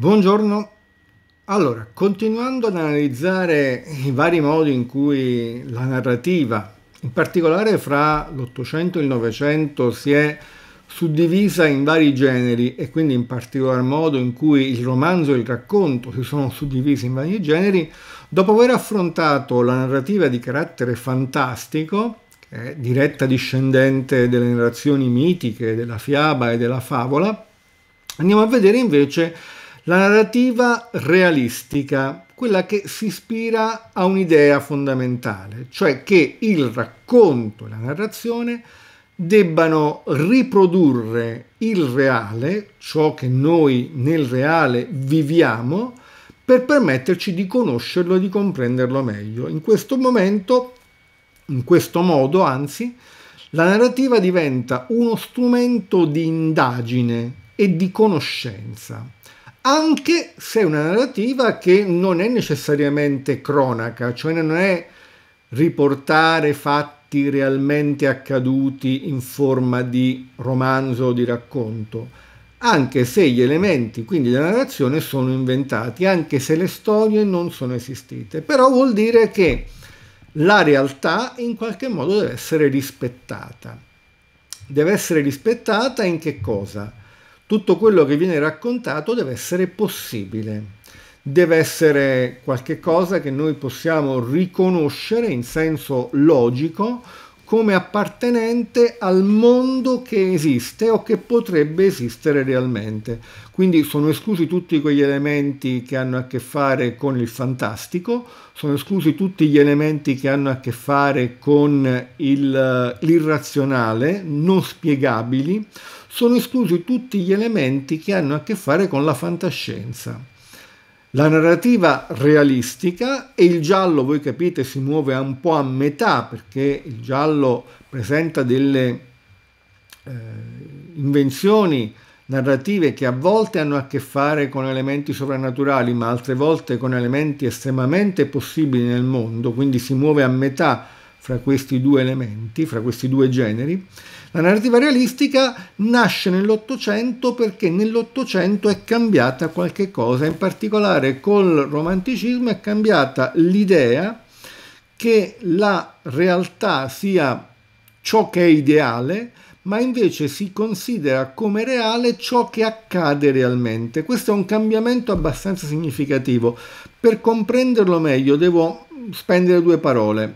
Buongiorno. Allora, continuando ad analizzare i vari modi in cui la narrativa, in particolare fra l'Ottocento e il Novecento, si è suddivisa in vari generi e quindi in particolar modo in cui il romanzo e il racconto si sono suddivisi in vari generi, dopo aver affrontato la narrativa di carattere fantastico, che è diretta discendente delle narrazioni mitiche, della fiaba e della favola, andiamo a vedere invece la narrativa realistica, quella che si ispira a un'idea fondamentale, cioè che il racconto e la narrazione debbano riprodurre il reale, ciò che noi nel reale viviamo, per permetterci di conoscerlo e di comprenderlo meglio. In questo momento, in questo modo anzi, la narrativa diventa uno strumento di indagine e di conoscenza anche se è una narrativa che non è necessariamente cronaca, cioè non è riportare fatti realmente accaduti in forma di romanzo o di racconto, anche se gli elementi, quindi la narrazione, sono inventati, anche se le storie non sono esistite. Però vuol dire che la realtà in qualche modo deve essere rispettata. Deve essere rispettata in che cosa? tutto quello che viene raccontato deve essere possibile, deve essere qualcosa che noi possiamo riconoscere in senso logico come appartenente al mondo che esiste o che potrebbe esistere realmente. Quindi sono esclusi tutti quegli elementi che hanno a che fare con il fantastico, sono esclusi tutti gli elementi che hanno a che fare con il, eh, l'irrazionale, non spiegabili, sono esclusi tutti gli elementi che hanno a che fare con la fantascienza. La narrativa realistica e il giallo, voi capite, si muove un po' a metà perché il giallo presenta delle eh, invenzioni narrative che a volte hanno a che fare con elementi sovrannaturali, ma altre volte con elementi estremamente possibili nel mondo, quindi si muove a metà fra questi due elementi, fra questi due generi. La narrativa realistica nasce nell'Ottocento perché nell'Ottocento è cambiata qualche cosa, in particolare col romanticismo è cambiata l'idea che la realtà sia ciò che è ideale, ma invece si considera come reale ciò che accade realmente. Questo è un cambiamento abbastanza significativo. Per comprenderlo meglio devo spendere due parole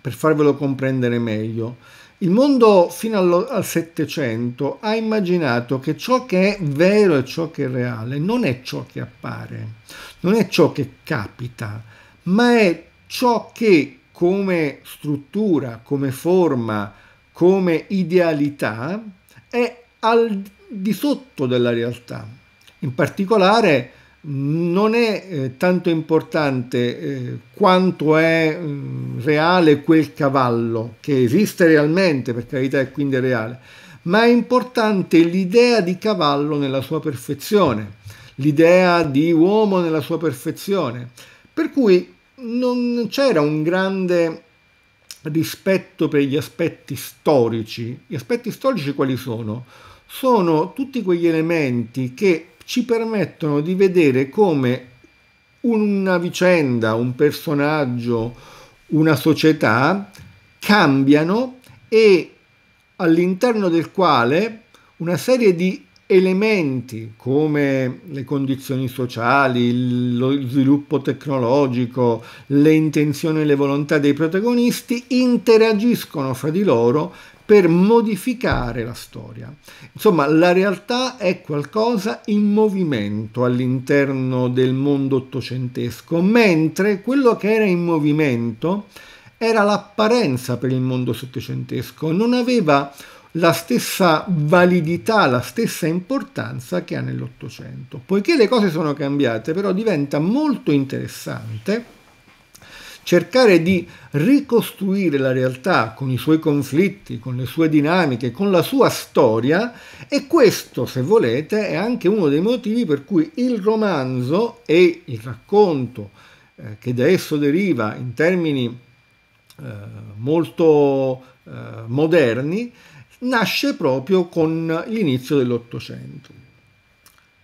per farvelo comprendere meglio. Il mondo fino al Settecento ha immaginato che ciò che è vero e ciò che è reale non è ciò che appare, non è ciò che capita, ma è ciò che come struttura, come forma, come idealità è al di sotto della realtà. In particolare non è eh, tanto importante eh, quanto è mm, reale quel cavallo, che esiste realmente per carità e quindi è reale, ma è importante l'idea di cavallo nella sua perfezione, l'idea di uomo nella sua perfezione. Per cui non c'era un grande rispetto per gli aspetti storici. Gli aspetti storici quali sono? Sono tutti quegli elementi che ci permettono di vedere come una vicenda, un personaggio, una società cambiano e all'interno del quale una serie di elementi come le condizioni sociali, lo sviluppo tecnologico, le intenzioni e le volontà dei protagonisti interagiscono fra di loro per modificare la storia. Insomma, la realtà è qualcosa in movimento all'interno del mondo ottocentesco, mentre quello che era in movimento era l'apparenza per il mondo settecentesco, non aveva la stessa validità, la stessa importanza che ha nell'Ottocento. Poiché le cose sono cambiate, però diventa molto interessante cercare di ricostruire la realtà con i suoi conflitti, con le sue dinamiche, con la sua storia e questo, se volete, è anche uno dei motivi per cui il romanzo e il racconto eh, che da esso deriva in termini eh, molto eh, moderni nasce proprio con l'inizio dell'Ottocento.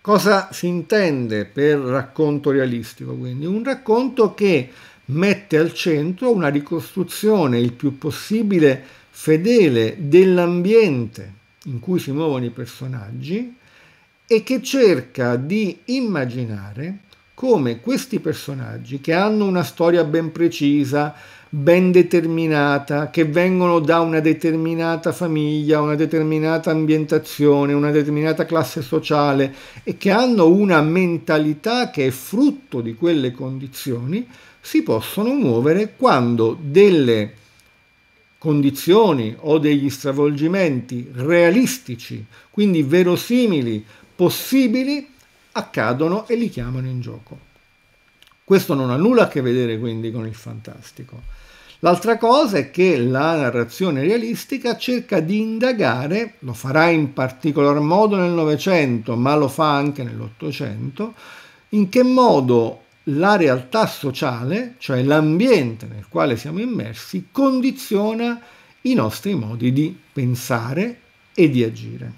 Cosa si intende per racconto realistico? Quindi un racconto che mette al centro una ricostruzione il più possibile fedele dell'ambiente in cui si muovono i personaggi e che cerca di immaginare come questi personaggi che hanno una storia ben precisa, ben determinata, che vengono da una determinata famiglia, una determinata ambientazione, una determinata classe sociale e che hanno una mentalità che è frutto di quelle condizioni, si possono muovere quando delle condizioni o degli stravolgimenti realistici, quindi verosimili, possibili, accadono e li chiamano in gioco. Questo non ha nulla a che vedere quindi con il fantastico. L'altra cosa è che la narrazione realistica cerca di indagare, lo farà in particolar modo nel Novecento, ma lo fa anche nell'Ottocento, in che modo la realtà sociale, cioè l'ambiente nel quale siamo immersi, condiziona i nostri modi di pensare e di agire.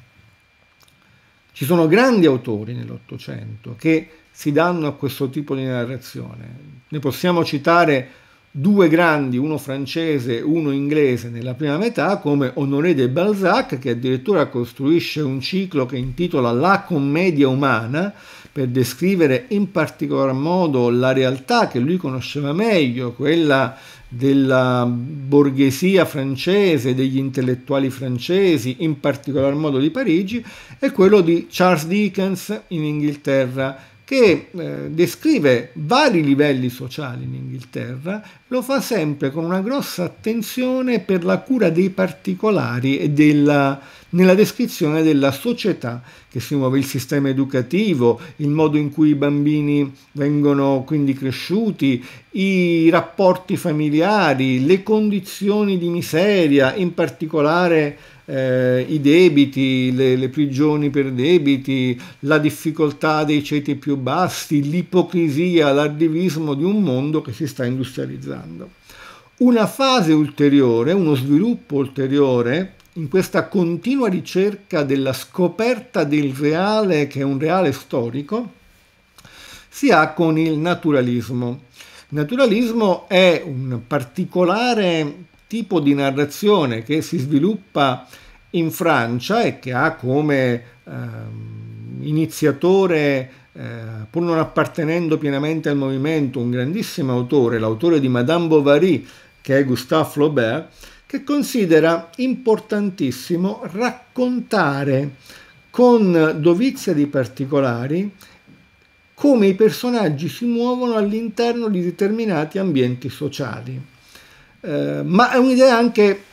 Ci sono grandi autori nell'Ottocento che si danno a questo tipo di narrazione. Ne possiamo citare due grandi, uno francese e uno inglese nella prima metà, come Honoré de Balzac, che addirittura costruisce un ciclo che intitola La commedia umana, per descrivere in particolar modo la realtà che lui conosceva meglio, quella della borghesia francese, degli intellettuali francesi, in particolar modo di Parigi, e quello di Charles Dickens in Inghilterra che eh, descrive vari livelli sociali in Inghilterra, lo fa sempre con una grossa attenzione per la cura dei particolari e della, nella descrizione della società che si muove, il sistema educativo, il modo in cui i bambini vengono quindi cresciuti, i rapporti familiari, le condizioni di miseria, in particolare eh, i debiti, le, le, prigioni per debiti, la difficoltà dei ceti più bassi, l'ipocrisia, l'ardivismo di un mondo che si sta industrializzando. Una fase ulteriore, uno sviluppo ulteriore in questa continua ricerca della scoperta del reale, che è un reale storico, si ha con il naturalismo. Il naturalismo è un particolare tipo di narrazione che si sviluppa in Francia e che ha come eh, iniziatore, eh, pur non appartenendo pienamente al movimento, un grandissimo autore, l'autore di Madame Bovary, che è Gustave Flaubert, che considera importantissimo raccontare con dovizia di particolari come i personaggi si muovono all'interno di determinati ambienti sociali. Eh, ma è un'idea anche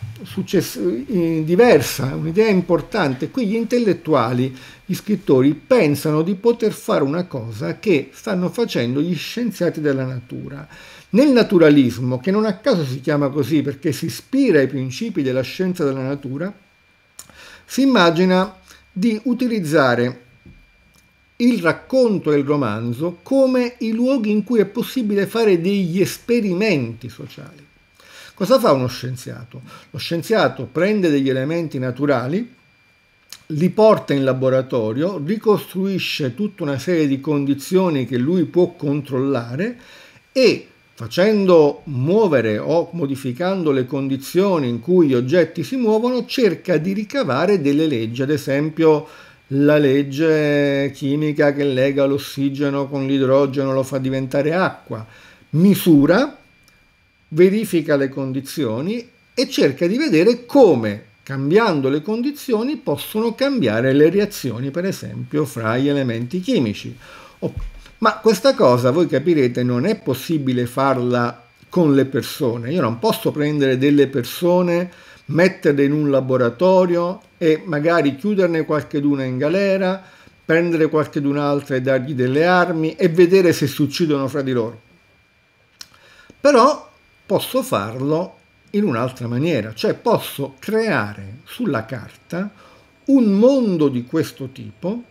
eh, diversa, un'idea importante. Qui gli intellettuali, gli scrittori, pensano di poter fare una cosa che stanno facendo gli scienziati della natura. Nel naturalismo, che non a caso si chiama così perché si ispira ai principi della scienza della natura, si immagina di utilizzare il racconto e il romanzo come i luoghi in cui è possibile fare degli esperimenti sociali. Cosa fa uno scienziato? Lo scienziato prende degli elementi naturali, li porta in laboratorio, ricostruisce tutta una serie di condizioni che lui può controllare e facendo muovere o modificando le condizioni in cui gli oggetti si muovono, cerca di ricavare delle leggi, ad esempio la legge chimica che lega l'ossigeno con l'idrogeno lo fa diventare acqua, misura verifica le condizioni e cerca di vedere come cambiando le condizioni possono cambiare le reazioni per esempio fra gli elementi chimici. Oh, ma questa cosa voi capirete non è possibile farla con le persone, io non posso prendere delle persone, metterle in un laboratorio e magari chiuderne qualcheduna in galera, prendere qualchedun'altra e dargli delle armi e vedere se si uccidono fra di loro. Però posso farlo in un'altra maniera, cioè posso creare sulla carta un mondo di questo tipo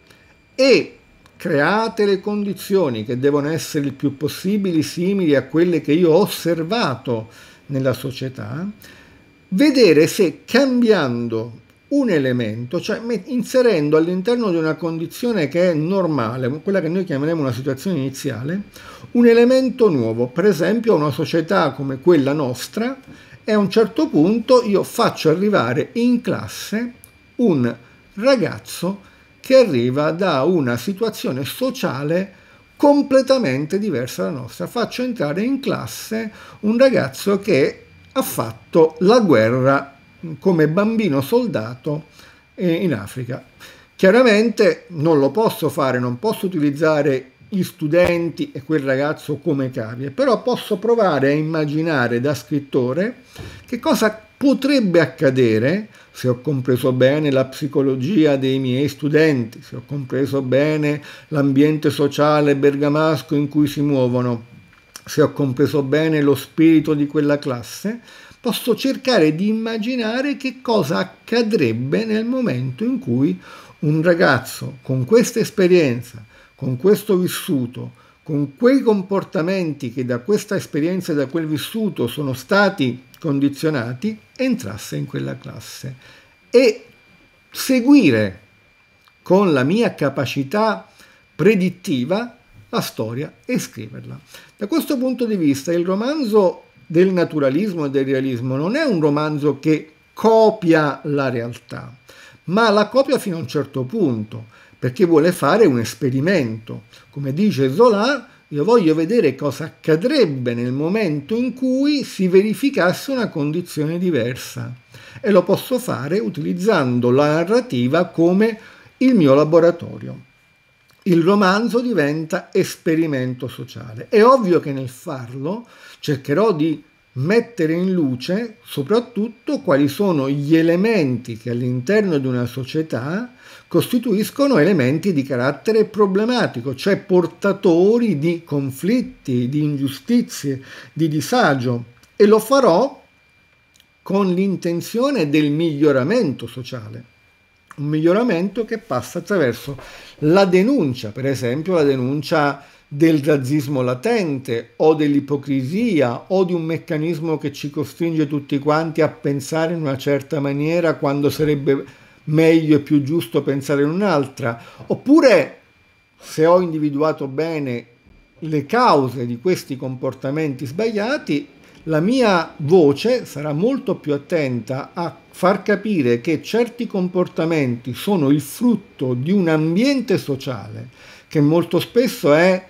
e create le condizioni che devono essere il più possibili simili a quelle che io ho osservato nella società, vedere se cambiando un elemento, cioè inserendo all'interno di una condizione che è normale, quella che noi chiameremo una situazione iniziale, un elemento nuovo. Per esempio una società come quella nostra e a un certo punto io faccio arrivare in classe un ragazzo che arriva da una situazione sociale completamente diversa dalla nostra. Faccio entrare in classe un ragazzo che ha fatto la guerra come bambino soldato eh, in Africa. Chiaramente non lo posso fare, non posso utilizzare gli studenti e quel ragazzo come cavie, però posso provare a immaginare da scrittore che cosa potrebbe accadere se ho compreso bene la psicologia dei miei studenti, se ho compreso bene l'ambiente sociale bergamasco in cui si muovono, se ho compreso bene lo spirito di quella classe, posso cercare di immaginare che cosa accadrebbe nel momento in cui un ragazzo con questa esperienza, con questo vissuto, con quei comportamenti che da questa esperienza e da quel vissuto sono stati condizionati, entrasse in quella classe e seguire con la mia capacità predittiva la storia e scriverla. Da questo punto di vista il romanzo del naturalismo e del realismo non è un romanzo che copia la realtà, ma la copia fino a un certo punto, perché vuole fare un esperimento. Come dice Zola, io voglio vedere cosa accadrebbe nel momento in cui si verificasse una condizione diversa e lo posso fare utilizzando la narrativa come il mio laboratorio. Il romanzo diventa esperimento sociale. È ovvio che nel farlo cercherò di mettere in luce soprattutto quali sono gli elementi che all'interno di una società costituiscono elementi di carattere problematico, cioè portatori di conflitti, di ingiustizie, di disagio e lo farò con l'intenzione del miglioramento sociale. Un miglioramento che passa attraverso la denuncia, per esempio la denuncia del razzismo latente o dell'ipocrisia o di un meccanismo che ci costringe tutti quanti a pensare in una certa maniera quando sarebbe meglio e più giusto pensare in un'altra, oppure se ho individuato bene le cause di questi comportamenti sbagliati, la mia voce sarà molto più attenta a far capire che certi comportamenti sono il frutto di un ambiente sociale che molto spesso è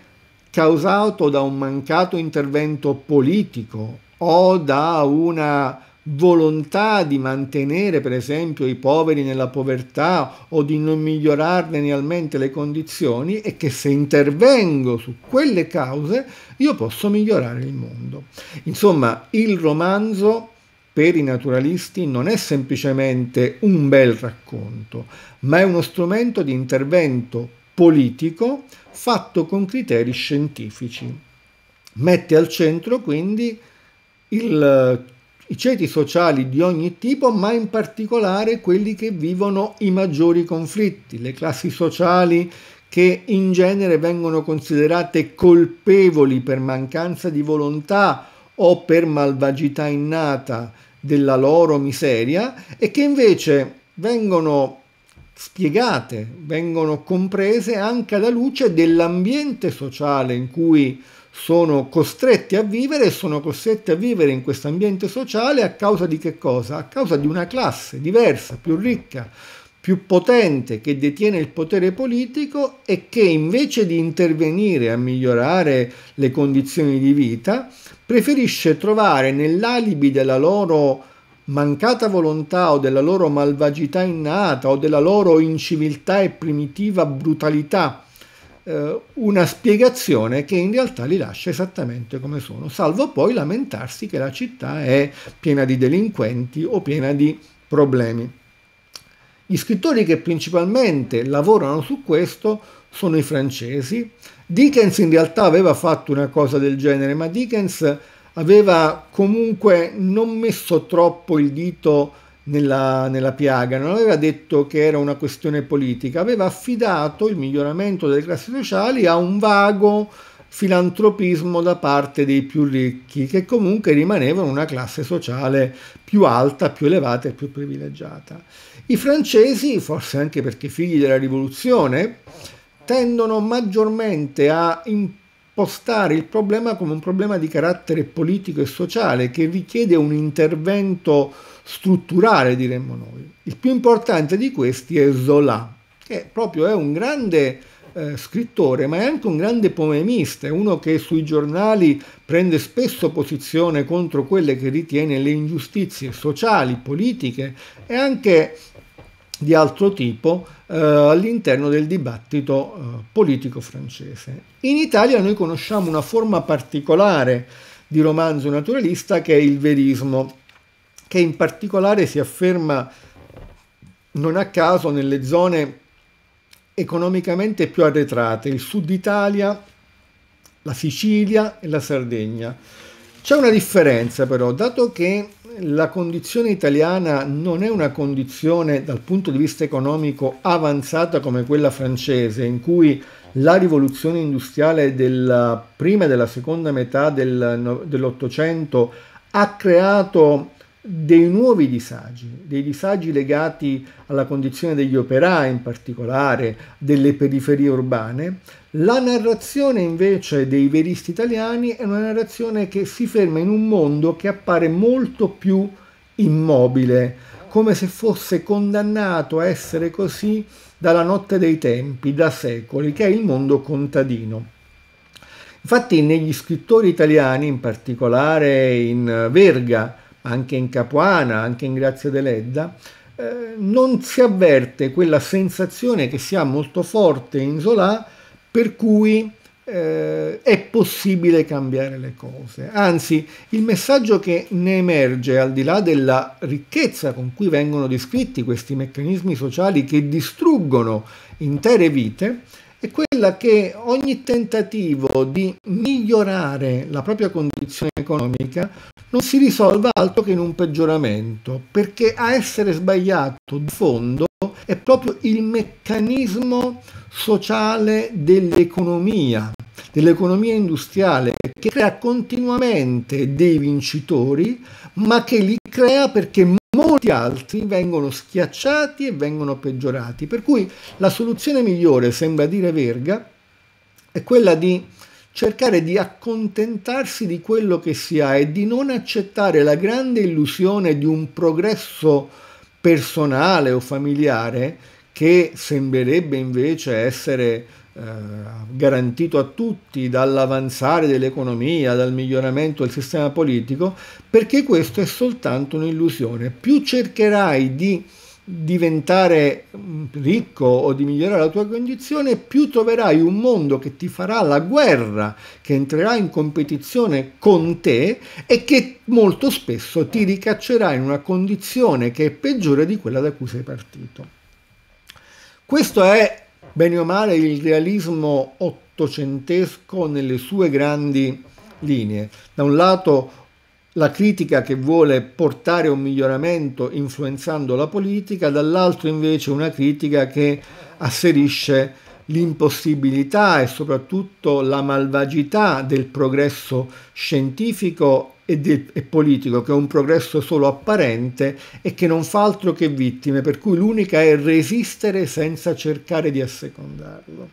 causato da un mancato intervento politico o da una volontà di mantenere per esempio i poveri nella povertà o di non migliorarne realmente le condizioni e che se intervengo su quelle cause io posso migliorare il mondo. Insomma, il romanzo per i naturalisti non è semplicemente un bel racconto, ma è uno strumento di intervento politico fatto con criteri scientifici. Mette al centro quindi il, eh, i ceti sociali di ogni tipo, ma in particolare quelli che vivono i maggiori conflitti, le classi sociali che in genere vengono considerate colpevoli per mancanza di volontà o per malvagità innata della loro miseria e che invece vengono spiegate, vengono comprese anche alla luce dell'ambiente sociale in cui sono costretti a vivere e sono costretti a vivere in questo ambiente sociale a causa di che cosa? A causa di una classe diversa, più ricca, più potente, che detiene il potere politico e che invece di intervenire a migliorare le condizioni di vita, preferisce trovare nell'alibi della loro mancata volontà o della loro malvagità innata o della loro inciviltà e primitiva brutalità eh, una spiegazione che in realtà li lascia esattamente come sono, salvo poi lamentarsi che la città è piena di delinquenti o piena di problemi. Gli scrittori che principalmente lavorano su questo sono i francesi. Dickens in realtà aveva fatto una cosa del genere, ma Dickens aveva comunque non messo troppo il dito nella, nella, piaga, non aveva detto che era una questione politica, aveva affidato il miglioramento delle classi sociali a un vago filantropismo da parte dei più ricchi, che comunque rimanevano una classe sociale più alta, più elevata e più privilegiata. I francesi, forse anche perché figli della rivoluzione, tendono maggiormente a imparare postare il problema come un problema di carattere politico e sociale che richiede un intervento strutturale, diremmo noi. Il più importante di questi è Zola, che proprio è un grande eh, scrittore, ma è anche un grande poemista, è uno che sui giornali prende spesso posizione contro quelle che ritiene le ingiustizie sociali, politiche e anche di altro tipo eh, all'interno del dibattito eh, politico francese. In Italia noi conosciamo una forma particolare di romanzo naturalista che è il verismo, che in particolare si afferma non a caso nelle zone economicamente più arretrate, il sud Italia, la Sicilia e la Sardegna. C'è una differenza però, dato che la condizione italiana non è una condizione dal punto di vista economico avanzata come quella francese, in cui la rivoluzione industriale della prima e della seconda metà del, dell'Ottocento ha creato dei nuovi disagi, dei disagi legati alla condizione degli operai in particolare, delle periferie urbane, la narrazione invece dei veristi italiani è una narrazione che si ferma in un mondo che appare molto più immobile, come se fosse condannato a essere così dalla notte dei tempi, da secoli, che è il mondo contadino. Infatti negli scrittori italiani, in particolare in Verga, anche in Capuana, anche in Grazia dell'Edda, eh, non si avverte quella sensazione che si ha molto forte in Zola per cui eh, è possibile cambiare le cose. Anzi, il messaggio che ne emerge, al di là della ricchezza con cui vengono descritti questi meccanismi sociali che distruggono intere vite, è quella che ogni tentativo di migliorare la propria condizione economica non si risolva altro che in un peggioramento, perché a essere sbagliato di fondo è proprio il meccanismo sociale dell'economia, dell'economia industriale, che crea continuamente dei vincitori, ma che li crea perché molti altri vengono schiacciati e vengono peggiorati. Per cui la soluzione migliore, sembra dire Verga, è quella di cercare di accontentarsi di quello che si ha e di non accettare la grande illusione di un progresso personale o familiare che sembrerebbe invece essere eh, garantito a tutti dall'avanzare dell'economia, dal miglioramento del sistema politico, perché questo è soltanto un'illusione. Più cercherai di diventare mm, ricco o di migliorare la tua condizione, più troverai un mondo che ti farà la guerra, che entrerà in competizione con te e che molto spesso ti ricaccerà in una condizione che è peggiore di quella da cui sei partito. Questo è bene o male il realismo ottocentesco nelle sue grandi linee. Da un lato la critica che vuole portare un miglioramento influenzando la politica, dall'altro invece una critica che asserisce l'impossibilità e soprattutto la malvagità del progresso scientifico e, del, e politico che è un progresso solo apparente e che non fa altro che vittime, per cui l'unica è resistere senza cercare di assecondarlo.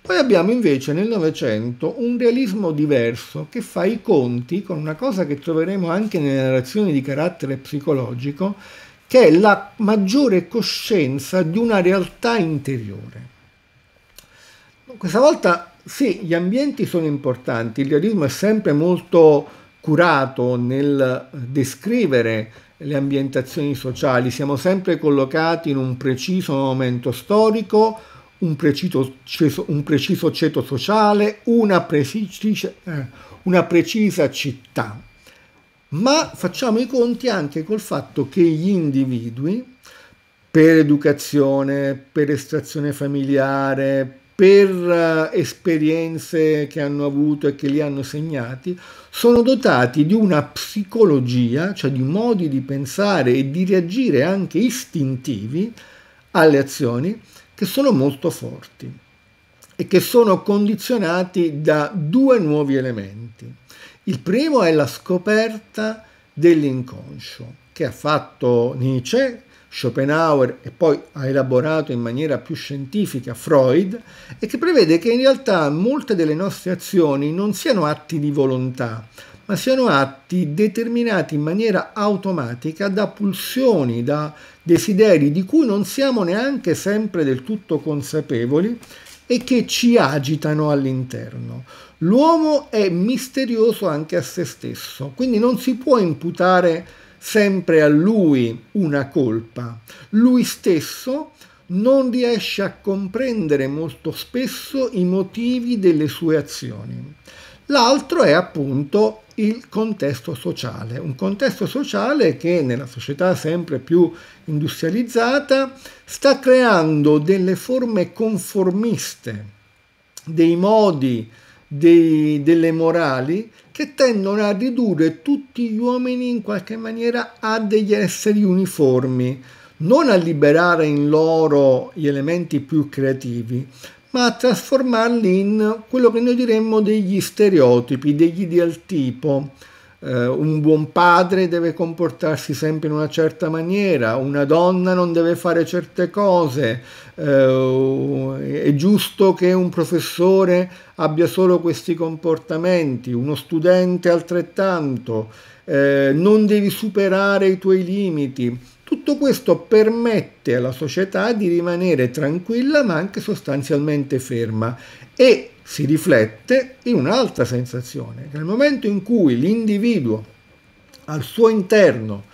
Poi abbiamo invece nel Novecento un realismo diverso che fa i conti con una cosa che troveremo anche nelle narrazioni di carattere psicologico, che è la maggiore coscienza di una realtà interiore. Questa volta sì, gli ambienti sono importanti, il realismo è sempre molto curato nel descrivere le ambientazioni sociali, siamo sempre collocati in un preciso momento storico, un preciso, un preciso ceto sociale, una, precisa, eh, una precisa città. Ma facciamo i conti anche col fatto che gli individui, per educazione, per estrazione familiare, per eh, esperienze che hanno avuto e che li hanno segnati, sono dotati di una psicologia, cioè di modi di pensare e di reagire anche istintivi alle azioni che sono molto forti e che sono condizionati da due nuovi elementi. Il primo è la scoperta dell'inconscio che ha fatto Nietzsche Schopenhauer e poi ha elaborato in maniera più scientifica Freud e che prevede che in realtà molte delle nostre azioni non siano atti di volontà, ma siano atti determinati in maniera automatica da pulsioni, da desideri di cui non siamo neanche sempre del tutto consapevoli e che ci agitano all'interno. L'uomo è misterioso anche a se stesso, quindi non si può imputare sempre a lui una colpa. Lui stesso non riesce a comprendere molto spesso i motivi delle sue azioni. L'altro è appunto il contesto sociale, un contesto sociale che nella società sempre più industrializzata sta creando delle forme conformiste, dei modi, dei, delle morali che tendono a ridurre tutti gli uomini in qualche maniera a degli esseri uniformi, non a liberare in loro gli elementi più creativi, ma a trasformarli in quello che noi diremmo degli stereotipi, degli ideal tipo, eh, un buon padre deve comportarsi sempre in una certa maniera, una donna non deve fare certe cose, eh, è giusto che un professore abbia solo questi comportamenti, uno studente altrettanto, eh, non devi superare i tuoi limiti tutto questo permette alla società di rimanere tranquilla ma anche sostanzialmente ferma e si riflette in un'altra sensazione, che nel momento in cui l'individuo al suo interno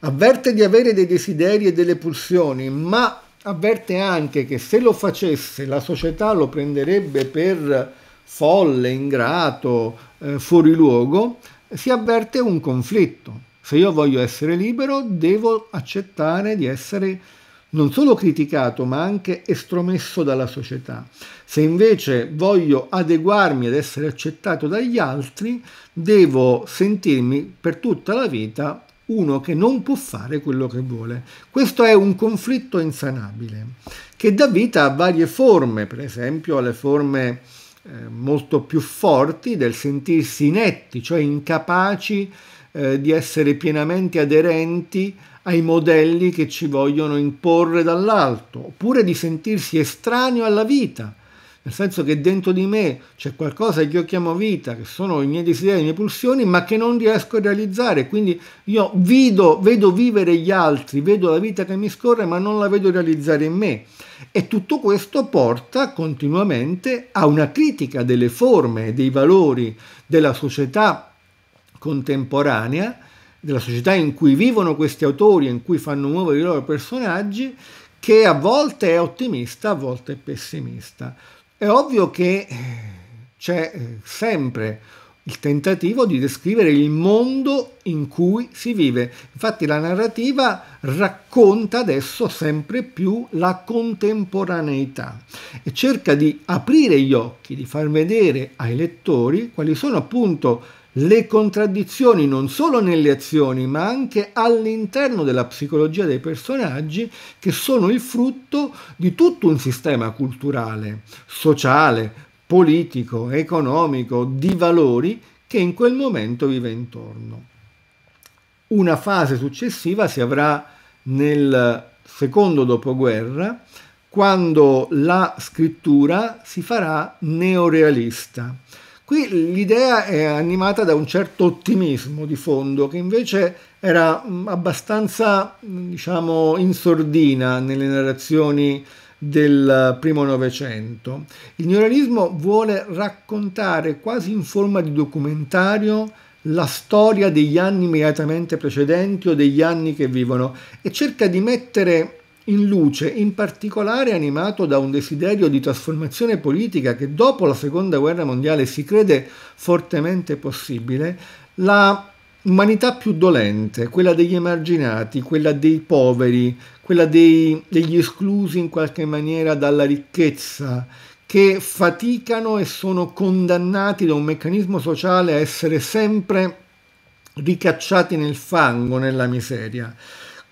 avverte di avere dei desideri e delle pulsioni, ma avverte anche che se lo facesse la società lo prenderebbe per folle, ingrato, eh, fuori luogo, si avverte un conflitto se io voglio essere libero, devo accettare di essere non solo criticato, ma anche estromesso dalla società. Se invece voglio adeguarmi ad essere accettato dagli altri, devo sentirmi per tutta la vita uno che non può fare quello che vuole. Questo è un conflitto insanabile che dà vita a varie forme, per esempio alle forme eh, molto più forti del sentirsi inetti, cioè incapaci eh, di essere pienamente aderenti ai modelli che ci vogliono imporre dall'alto, oppure di sentirsi estraneo alla vita, nel senso che dentro di me c'è qualcosa che io chiamo vita, che sono i miei desideri, le mie pulsioni, ma che non riesco a realizzare, quindi io vedo, vedo vivere gli altri, vedo la vita che mi scorre, ma non la vedo realizzare in me. E tutto questo porta continuamente a una critica delle forme, dei valori, della società contemporanea, della società in cui vivono questi autori, in cui fanno muovere i loro personaggi, che a volte è ottimista, a volte è pessimista. È ovvio che eh, c'è eh, sempre il tentativo di descrivere il mondo in cui si vive. Infatti la narrativa racconta adesso sempre più la contemporaneità e cerca di aprire gli occhi, di far vedere ai lettori quali sono appunto le contraddizioni non solo nelle azioni ma anche all'interno della psicologia dei personaggi che sono il frutto di tutto un sistema culturale, sociale, politico, economico, di valori che in quel momento vive intorno. Una fase successiva si avrà nel secondo dopoguerra quando la scrittura si farà neorealista Qui l'idea è animata da un certo ottimismo di fondo che invece era mm, abbastanza, mm, diciamo, in sordina nelle narrazioni del primo Novecento. Il neorealismo vuole raccontare quasi in forma di documentario la storia degli anni immediatamente precedenti o degli anni che vivono e cerca di mettere in luce in particolare animato da un desiderio di trasformazione politica che dopo la seconda guerra mondiale si crede fortemente possibile, la umanità più dolente, quella degli emarginati, quella dei poveri, quella dei, degli esclusi in qualche maniera dalla ricchezza, che faticano e sono condannati da un meccanismo sociale a essere sempre ricacciati nel fango, nella miseria.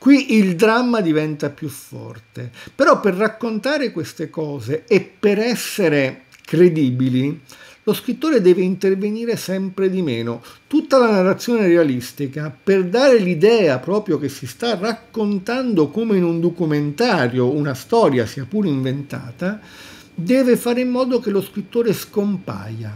Qui il dramma diventa più forte, però per raccontare queste cose e per essere credibili, lo scrittore deve intervenire sempre di meno. Tutta la narrazione realistica, per dare l'idea proprio che si sta raccontando come in un documentario una storia, sia pure inventata, deve fare in modo che lo scrittore scompaia,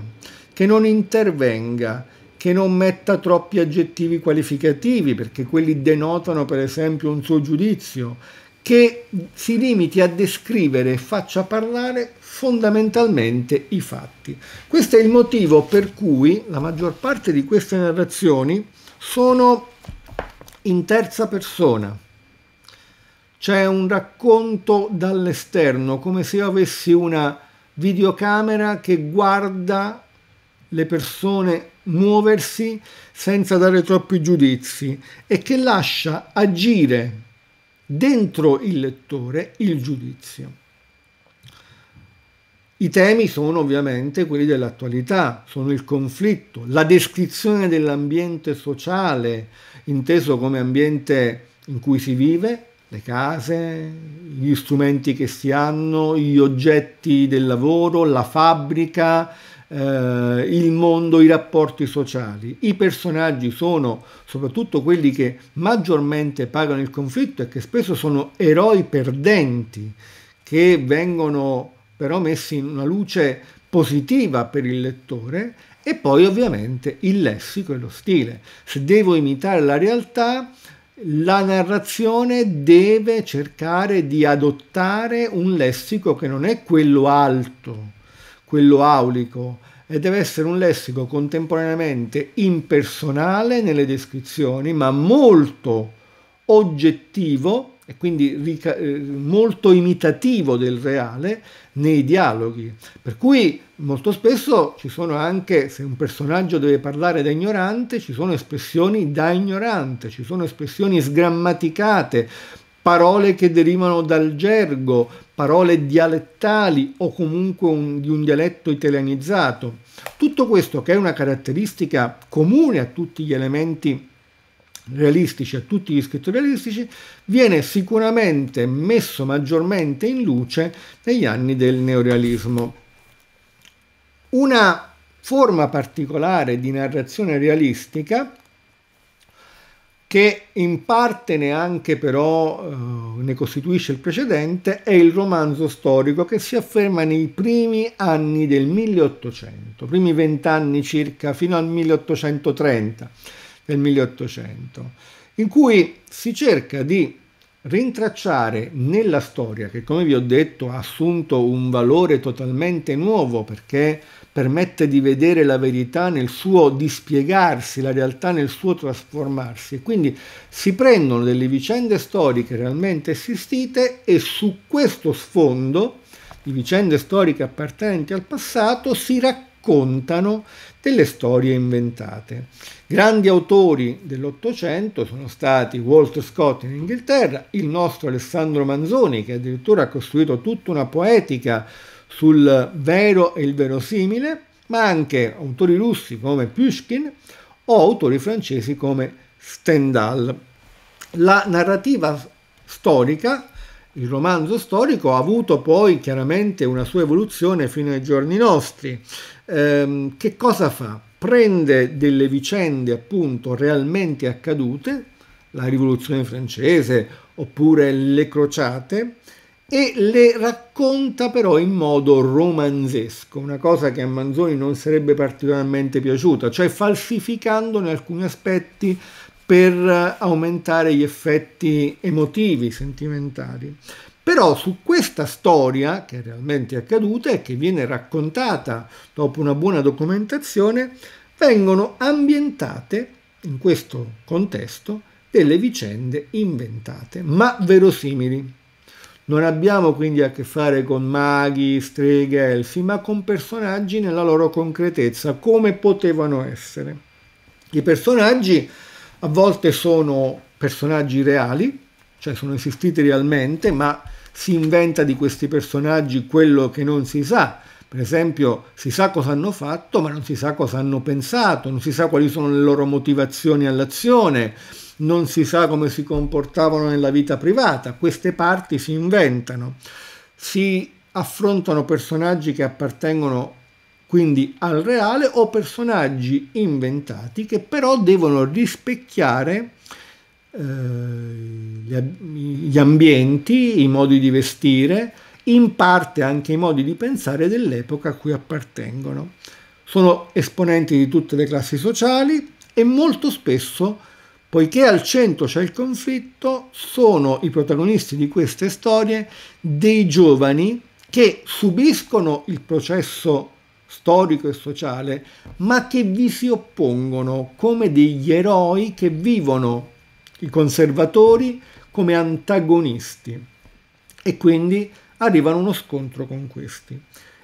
che non intervenga, che non metta troppi aggettivi qualificativi, perché quelli denotano per esempio un suo giudizio, che si limiti a descrivere e faccia parlare fondamentalmente i fatti. Questo è il motivo per cui la maggior parte di queste narrazioni sono in terza persona. C'è un racconto dall'esterno, come se io avessi una videocamera che guarda le persone muoversi senza dare troppi giudizi e che lascia agire dentro il lettore il giudizio. I temi sono ovviamente quelli dell'attualità, sono il conflitto, la descrizione dell'ambiente sociale, inteso come ambiente in cui si vive, le case, gli strumenti che si hanno, gli oggetti del lavoro, la fabbrica, eh, il mondo, i rapporti sociali. I personaggi sono soprattutto quelli che maggiormente pagano il conflitto e che spesso sono eroi perdenti, che vengono però messi in una luce positiva per il lettore e poi ovviamente il lessico e lo stile. Se devo imitare la realtà, la narrazione deve cercare di adottare un lessico che non è quello alto, quello aulico, e deve essere un lessico contemporaneamente impersonale nelle descrizioni, ma molto oggettivo e quindi eh, molto imitativo del reale nei dialoghi. Per cui molto spesso ci sono anche, se un personaggio deve parlare da ignorante, ci sono espressioni da ignorante, ci sono espressioni sgrammaticate parole che derivano dal gergo, parole dialettali o comunque un, di un dialetto italianizzato. Tutto questo che è una caratteristica comune a tutti gli elementi realistici, a tutti gli scrittori realistici, viene sicuramente messo maggiormente in luce negli anni del neorealismo. Una forma particolare di narrazione realistica che in parte neanche però eh, ne costituisce il precedente, è il romanzo storico che si afferma nei primi anni del 1800, primi vent'anni circa, fino al 1830 del 1800, in cui si cerca di rintracciare nella storia, che come vi ho detto ha assunto un valore totalmente nuovo perché permette di vedere la verità nel suo dispiegarsi, la realtà nel suo trasformarsi. Quindi si prendono delle vicende storiche realmente esistite e su questo sfondo di vicende storiche appartenenti al passato si raccontano delle storie inventate. Grandi autori dell'Ottocento sono stati Walter Scott in Inghilterra, il nostro Alessandro Manzoni che addirittura ha costruito tutta una poetica sul vero e il verosimile, ma anche autori russi come Pushkin o autori francesi come Stendhal. La narrativa storica, il romanzo storico, ha avuto poi chiaramente una sua evoluzione fino ai giorni nostri. Ehm, che cosa fa? Prende delle vicende appunto realmente accadute, la rivoluzione francese oppure le crociate, e le racconta però in modo romanzesco, una cosa che a Manzoni non sarebbe particolarmente piaciuta, cioè falsificandone alcuni aspetti per aumentare gli effetti emotivi, sentimentali. Però su questa storia, che è realmente accaduta e che viene raccontata dopo una buona documentazione, vengono ambientate in questo contesto delle vicende inventate, ma verosimili. Non abbiamo quindi a che fare con maghi, streghe, elfi, ma con personaggi nella loro concretezza, come potevano essere. I personaggi a volte sono personaggi reali, cioè sono esistiti realmente, ma si inventa di questi personaggi quello che non si sa. Per esempio, si sa cosa hanno fatto, ma non si sa cosa hanno pensato, non si sa quali sono le loro motivazioni all'azione non si sa come si comportavano nella vita privata, queste parti si inventano, si affrontano personaggi che appartengono quindi al reale o personaggi inventati che però devono rispecchiare eh, gli ambienti, i modi di vestire, in parte anche i modi di pensare dell'epoca a cui appartengono. Sono esponenti di tutte le classi sociali e molto spesso Poiché al centro c'è il conflitto, sono i protagonisti di queste storie dei giovani che subiscono il processo storico e sociale, ma che vi si oppongono come degli eroi che vivono i conservatori come antagonisti e quindi arrivano uno scontro con questi.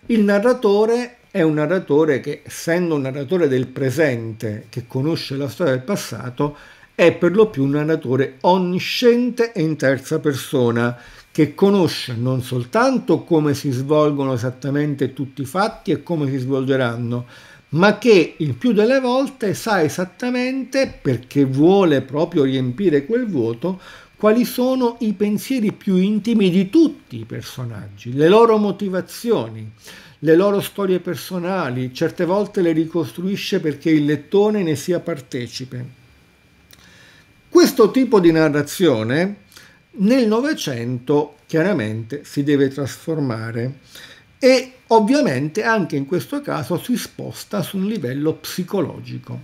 Il narratore è un narratore che, essendo un narratore del presente, che conosce la storia del passato, è per lo più un narratore onnisciente e in terza persona, che conosce non soltanto come si svolgono esattamente tutti i fatti e come si svolgeranno, ma che il più delle volte sa esattamente, perché vuole proprio riempire quel vuoto, quali sono i pensieri più intimi di tutti i personaggi, le loro motivazioni, le loro storie personali, certe volte le ricostruisce perché il lettone ne sia partecipe. Questo tipo di narrazione nel Novecento chiaramente si deve trasformare e ovviamente anche in questo caso si sposta su un livello psicologico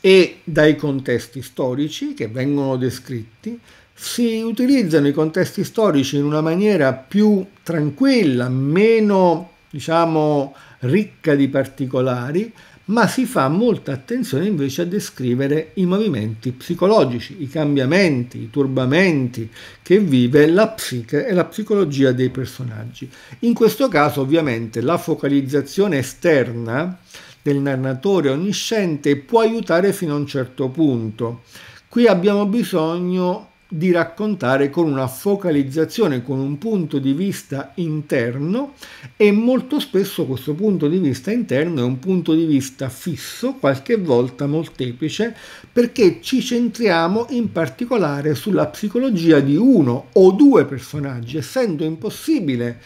e dai contesti storici che vengono descritti si utilizzano i contesti storici in una maniera più tranquilla, meno diciamo ricca di particolari, ma si fa molta attenzione invece a descrivere i movimenti psicologici, i cambiamenti, i turbamenti che vive la psiche e la psicologia dei personaggi. In questo caso ovviamente la focalizzazione esterna del narratore onnisciente può aiutare fino a un certo punto. Qui abbiamo bisogno di raccontare con una focalizzazione, con un punto di vista interno e molto spesso questo punto di vista interno è un punto di vista fisso, qualche volta molteplice, perché ci centriamo in particolare sulla psicologia di uno o due personaggi, essendo impossibile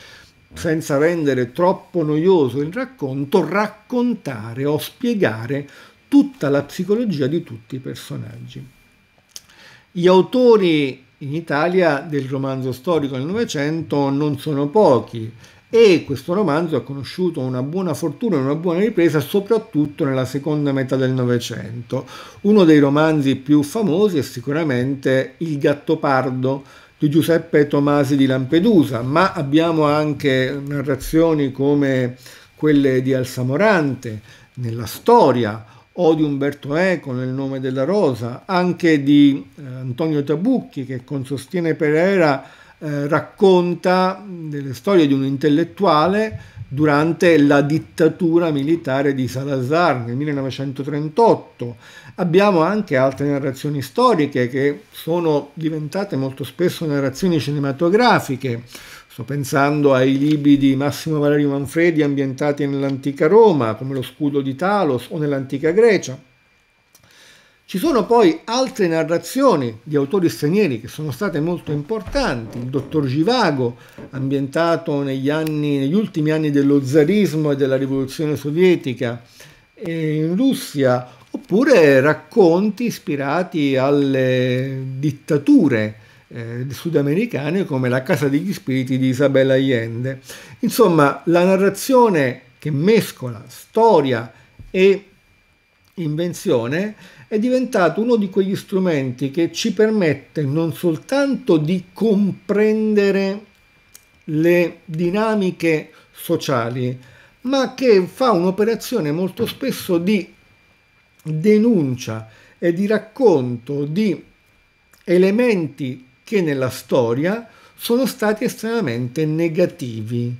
senza rendere troppo noioso il racconto, raccontare o spiegare tutta la psicologia di tutti i personaggi. Gli autori in Italia del romanzo storico del Novecento non sono pochi e questo romanzo ha conosciuto una buona fortuna e una buona ripresa soprattutto nella seconda metà del Novecento. Uno dei romanzi più famosi è sicuramente Il Gattopardo di Giuseppe Tomasi di Lampedusa, ma abbiamo anche narrazioni come quelle di Alsamorante nella storia o di Umberto Eco nel nome della rosa, anche di eh, Antonio Tabucchi che con Sostiene Pereira eh, racconta delle storie di un intellettuale durante la dittatura militare di Salazar nel 1938. Abbiamo anche altre narrazioni storiche che sono diventate molto spesso narrazioni cinematografiche, Sto pensando ai libri di Massimo Valerio Manfredi ambientati nell'antica Roma, come lo scudo di Talos o nell'antica Grecia. Ci sono poi altre narrazioni di autori stranieri che sono state molto importanti, il dottor Givago, ambientato negli, anni, negli ultimi anni dello zarismo e della rivoluzione sovietica in Russia, oppure racconti ispirati alle dittature eh, sudamericane come La casa degli spiriti di Isabella Allende. Insomma, la narrazione che mescola storia e invenzione è diventato uno di quegli strumenti che ci permette non soltanto di comprendere le dinamiche sociali, ma che fa un'operazione molto spesso di denuncia e di racconto di elementi che nella storia sono stati estremamente negativi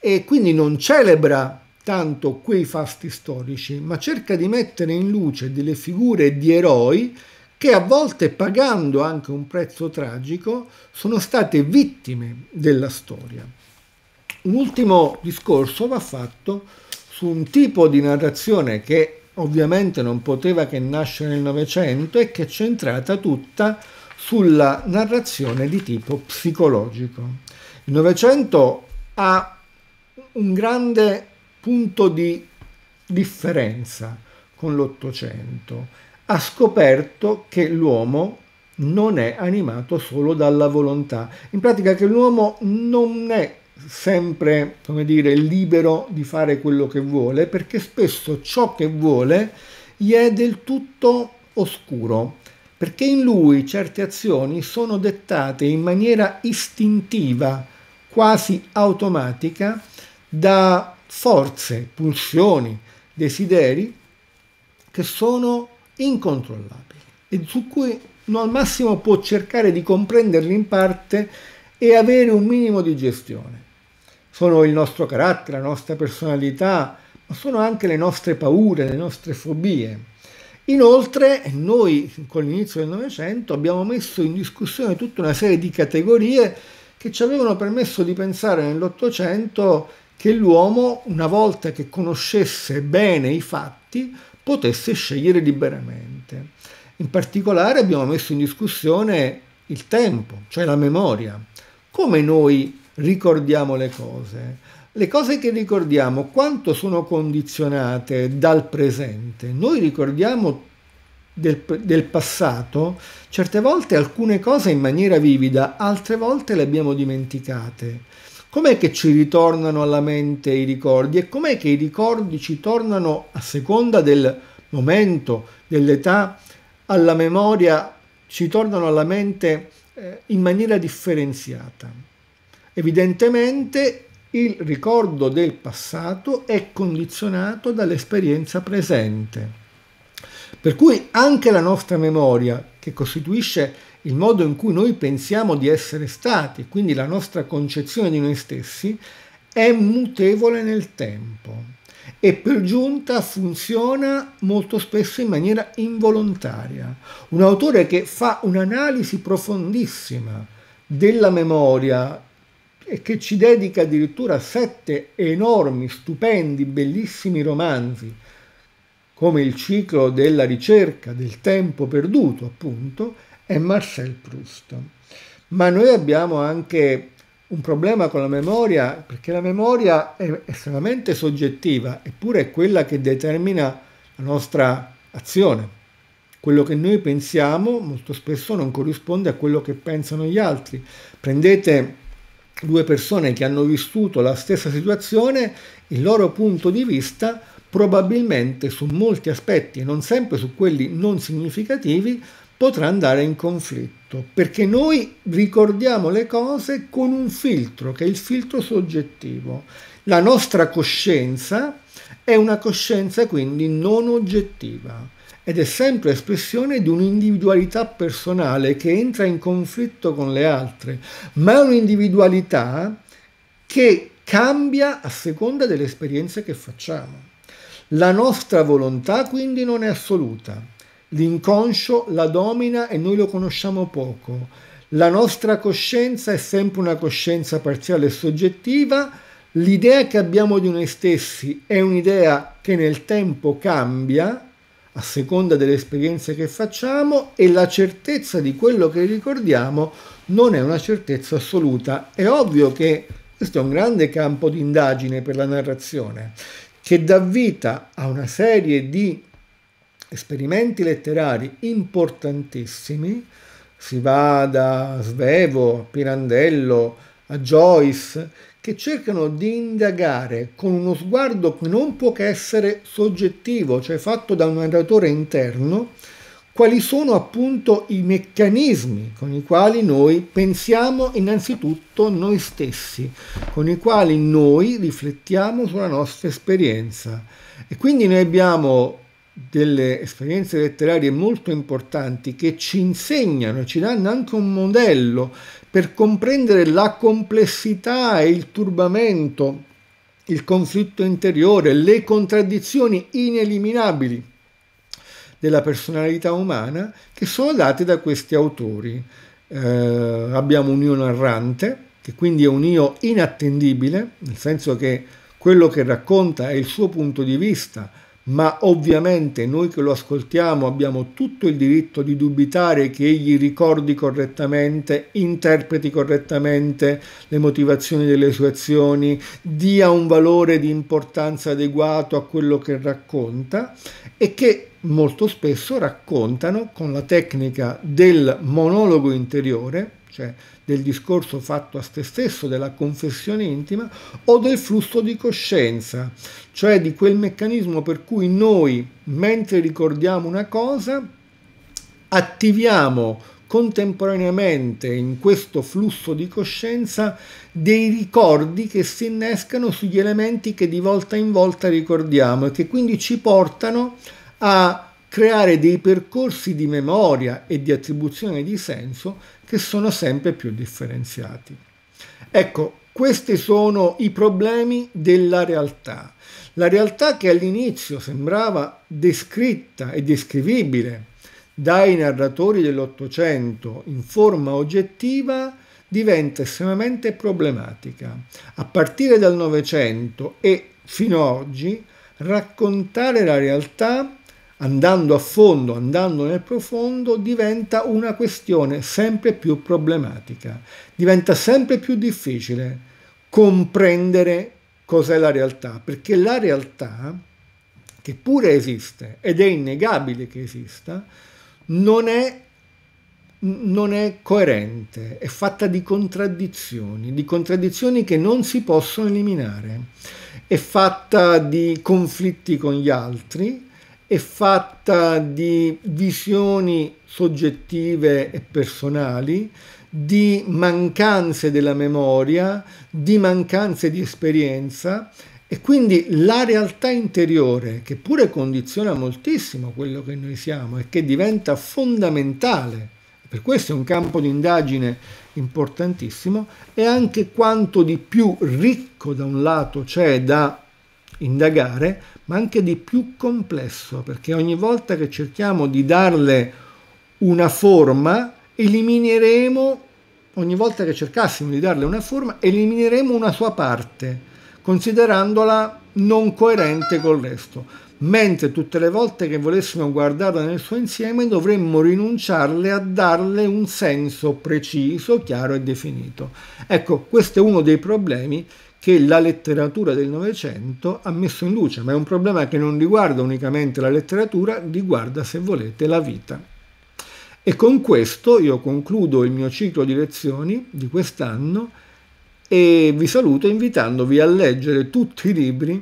e quindi non celebra tanto quei fasti storici, ma cerca di mettere in luce delle figure di eroi che a volte pagando anche un prezzo tragico sono state vittime della storia. Un ultimo discorso va fatto su un tipo di narrazione che ovviamente non poteva che nascere nel Novecento e che è centrata tutta sulla narrazione di tipo psicologico. Il Novecento ha un grande punto di differenza con l'Ottocento. Ha scoperto che l'uomo non è animato solo dalla volontà, in pratica che l'uomo non è sempre, come dire, libero di fare quello che vuole, perché spesso ciò che vuole gli è del tutto oscuro, perché in lui certe azioni sono dettate in maniera istintiva, quasi automatica, da forze, pulsioni, desideri che sono incontrollabili e su cui no, al massimo può cercare di comprenderli in parte e avere un minimo di gestione. Sono il nostro carattere, la nostra personalità, ma sono anche le nostre paure, le nostre fobie. Inoltre noi con l'inizio del Novecento abbiamo messo in discussione tutta una serie di categorie che ci avevano permesso di pensare nell'Ottocento che l'uomo, una volta che conoscesse bene i fatti, potesse scegliere liberamente. In particolare abbiamo messo in discussione il tempo, cioè la memoria, come noi ricordiamo le cose le cose che ricordiamo quanto sono condizionate dal presente? Noi ricordiamo del, del, passato, certe volte alcune cose in maniera vivida, altre volte le abbiamo dimenticate. Com'è che ci ritornano alla mente i ricordi e com'è che i ricordi ci tornano a seconda del momento, dell'età, alla memoria, ci tornano alla mente eh, in maniera differenziata? Evidentemente il ricordo del passato è condizionato dall'esperienza presente. Per cui anche la nostra memoria, che costituisce il modo in cui noi pensiamo di essere stati, quindi la nostra concezione di noi stessi, è mutevole nel tempo e per giunta funziona molto spesso in maniera involontaria. Un autore che fa un'analisi profondissima della memoria e che ci dedica addirittura sette enormi, stupendi, bellissimi romanzi, come il ciclo della ricerca del tempo perduto, appunto, è Marcel Proust. Ma noi abbiamo anche un problema con la memoria, perché la memoria è estremamente soggettiva, eppure è quella che determina la nostra azione. Quello che noi pensiamo molto spesso non corrisponde a quello che pensano gli altri. Prendete due persone che hanno vissuto la stessa situazione, il loro punto di vista probabilmente su molti aspetti, e non sempre su quelli non significativi, potrà andare in conflitto, perché noi ricordiamo le cose con un filtro, che è il filtro soggettivo. La nostra coscienza è una coscienza quindi non oggettiva ed è sempre espressione di un'individualità personale che entra in conflitto con le altre, ma è un'individualità che cambia a seconda delle esperienze che facciamo. La nostra volontà quindi non è assoluta, l'inconscio la domina e noi lo conosciamo poco. La nostra coscienza è sempre una coscienza parziale e soggettiva, l'idea che abbiamo di noi stessi è un'idea che nel tempo cambia a seconda delle esperienze che facciamo e la certezza di quello che ricordiamo non è una certezza assoluta. È ovvio che questo è un grande campo di indagine per la narrazione che dà vita a una serie di esperimenti letterari importantissimi, si va da Svevo Pirandello a Joyce, che cercano di indagare con uno sguardo che non può che essere soggettivo, cioè fatto da un narratore interno, quali sono appunto i meccanismi con i quali noi pensiamo innanzitutto noi stessi, con i quali noi riflettiamo sulla nostra esperienza. E quindi noi abbiamo delle esperienze letterarie molto importanti che ci insegnano e ci danno anche un modello per comprendere la complessità e il turbamento, il conflitto interiore, le contraddizioni ineliminabili della personalità umana che sono date da questi autori. Eh, abbiamo un io narrante, che quindi è un io inattendibile, nel senso che quello che racconta è il suo punto di vista, ma ovviamente noi che lo ascoltiamo abbiamo tutto il diritto di dubitare che egli ricordi correttamente, interpreti correttamente le motivazioni delle sue azioni, dia un valore di importanza adeguato a quello che racconta e che molto spesso raccontano con la tecnica del monologo interiore, cioè del discorso fatto a se stesso, della confessione intima o del flusso di coscienza, cioè di quel meccanismo per cui noi, mentre ricordiamo una cosa, attiviamo contemporaneamente in questo flusso di coscienza dei ricordi che si innescano sugli elementi che di volta in volta ricordiamo e che quindi ci portano a creare dei percorsi di memoria e di attribuzione di senso che sono sempre più differenziati. Ecco, questi sono i problemi della realtà. La realtà che all'inizio sembrava descritta e descrivibile dai narratori dell'Ottocento in forma oggettiva diventa estremamente problematica. A partire dal Novecento e fino ad oggi raccontare la realtà andando a fondo, andando nel profondo, diventa una questione sempre più problematica, diventa sempre più difficile comprendere cos'è la realtà, perché la realtà, che pure esiste ed è innegabile che esista, non è, non è coerente, è fatta di contraddizioni, di contraddizioni che non si possono eliminare, è fatta di conflitti con gli altri, è fatta di visioni soggettive e personali, di mancanze della memoria, di mancanze di esperienza e quindi la realtà interiore, che pure condiziona moltissimo quello che noi siamo e che diventa fondamentale, per questo è un campo di indagine importantissimo, è anche quanto di più ricco da un lato c'è da indagare, ma anche di più complesso, perché ogni volta che cerchiamo di darle una forma, elimineremo, ogni volta che cercassimo di darle una forma, elimineremo una sua parte, considerandola non coerente col resto, mentre tutte le volte che volessimo guardarla nel suo insieme dovremmo rinunciarle a darle un senso preciso, chiaro e definito. Ecco, questo è uno dei problemi che la letteratura del Novecento ha messo in luce, ma è un problema che non riguarda unicamente la letteratura, riguarda, se volete, la vita. E con questo io concludo il mio ciclo di lezioni di quest'anno e vi saluto invitandovi a leggere tutti i libri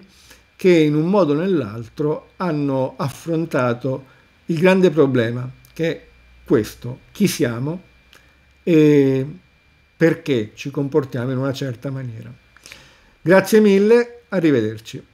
che in un modo o nell'altro hanno affrontato il grande problema, che è questo, chi siamo e perché ci comportiamo in una certa maniera. Grazie mille, arrivederci.